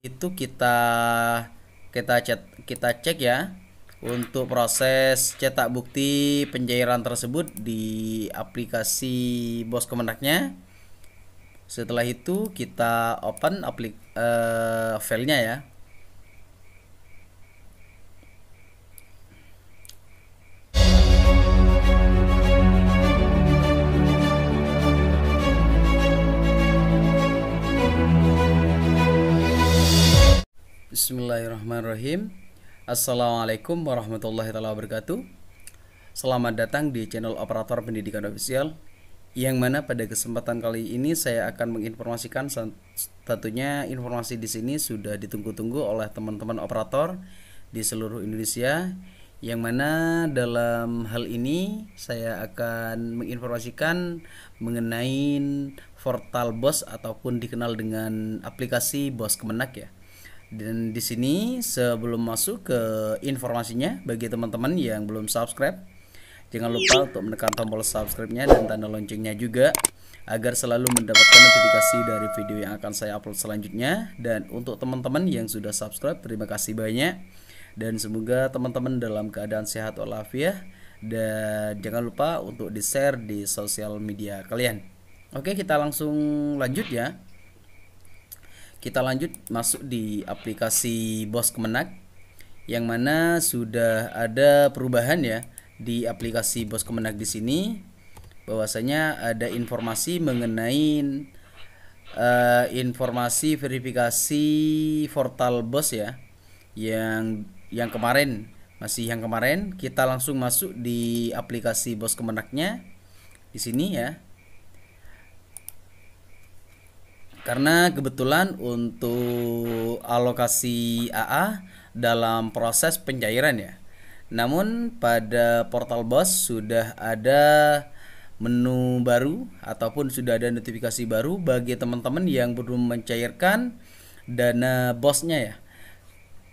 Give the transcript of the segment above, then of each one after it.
itu kita kita cek kita cek ya untuk proses cetak bukti pencairan tersebut di aplikasi bos kemenaknya setelah itu kita open aplik uh, filenya ya Bismillahirrahmanirrahim Assalamualaikum warahmatullahi wabarakatuh Selamat datang di channel Operator Pendidikan ofisial, Yang mana pada kesempatan kali ini saya akan menginformasikan Tentunya informasi di sini sudah ditunggu-tunggu oleh teman-teman operator di seluruh Indonesia Yang mana dalam hal ini saya akan menginformasikan mengenai portal BOS ataupun dikenal dengan aplikasi BOS Kemenak ya dan di sini sebelum masuk ke informasinya bagi teman-teman yang belum subscribe, jangan lupa untuk menekan tombol subscribe-nya dan tanda loncengnya juga agar selalu mendapatkan notifikasi dari video yang akan saya upload selanjutnya dan untuk teman-teman yang sudah subscribe terima kasih banyak dan semoga teman-teman dalam keadaan sehat walafiat dan jangan lupa untuk di share di sosial media kalian oke kita langsung lanjut ya kita lanjut masuk di aplikasi Bos Kemenak yang mana sudah ada perubahan ya di aplikasi Bos Kemenak di sini bahwasanya ada informasi mengenai uh, informasi verifikasi portal Bos ya yang yang kemarin masih yang kemarin kita langsung masuk di aplikasi Bos Kemenaknya di sini ya Karena kebetulan untuk alokasi AA dalam proses pencairan ya. Namun pada portal BOS sudah ada menu baru ataupun sudah ada notifikasi baru bagi teman-teman yang belum mencairkan dana bosnya ya.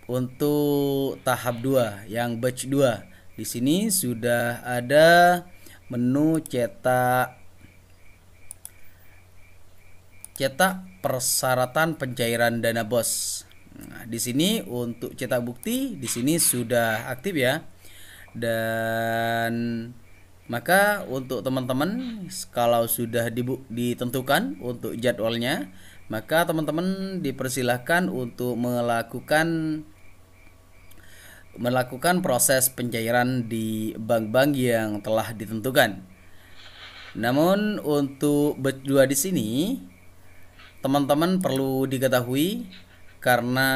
Untuk tahap 2 yang batch 2 di sini sudah ada menu cetak cetak persyaratan pencairan dana bos. Nah, di sini untuk cetak bukti di sini sudah aktif ya. Dan maka untuk teman-teman kalau sudah ditentukan untuk jadwalnya, maka teman-teman dipersilahkan untuk melakukan melakukan proses pencairan di bank-bank yang telah ditentukan. Namun untuk berdua di sini teman-teman perlu diketahui karena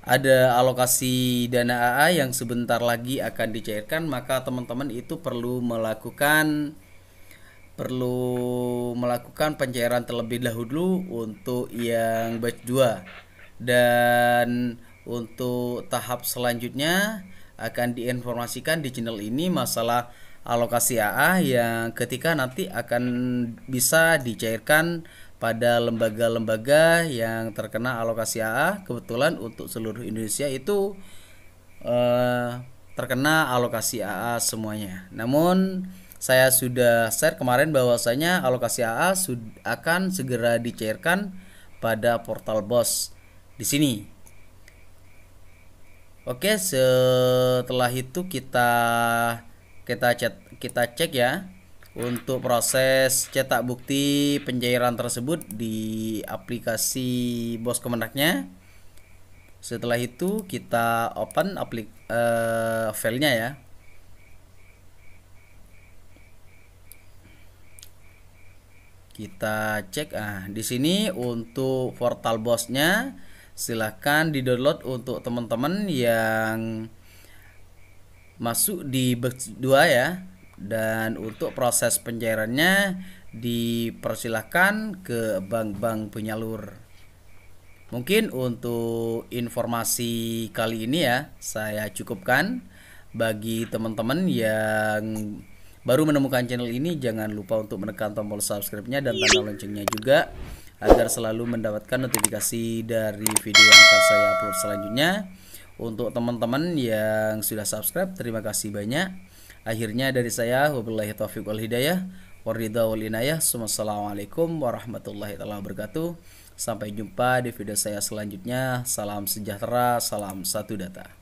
ada alokasi dana AA yang sebentar lagi akan dicairkan maka teman-teman itu perlu melakukan perlu melakukan pencairan terlebih dahulu untuk yang batch 2 dan untuk tahap selanjutnya akan diinformasikan di channel ini masalah alokasi AA yang ketika nanti akan bisa dicairkan pada lembaga-lembaga yang terkena alokasi AA kebetulan untuk seluruh Indonesia itu eh, terkena alokasi AA semuanya. Namun saya sudah share kemarin bahwasanya alokasi AA akan segera dicairkan pada portal BOS di sini. Oke, setelah itu kita kita chat kita cek ya untuk proses cetak bukti pencairan tersebut di aplikasi bos kemenaknya setelah itu kita open aplik uh, filenya ya kita cek ah di sini untuk portal bosnya silahkan di download untuk teman-teman yang masuk di batch 2 ya dan untuk proses pencairannya dipersilahkan ke bank-bank penyalur. Mungkin untuk informasi kali ini ya saya cukupkan bagi teman-teman yang baru menemukan channel ini jangan lupa untuk menekan tombol subscribe-nya dan tanda loncengnya juga agar selalu mendapatkan notifikasi dari video yang akan saya upload selanjutnya. Untuk teman-teman yang sudah subscribe terima kasih banyak. Akhirnya dari saya wabillahi taufiq wal hidayah waridha wal inayah. Wassalamualaikum warahmatullahi taala wabarakatuh. Sampai jumpa di video saya selanjutnya. Salam sejahtera, salam satu data.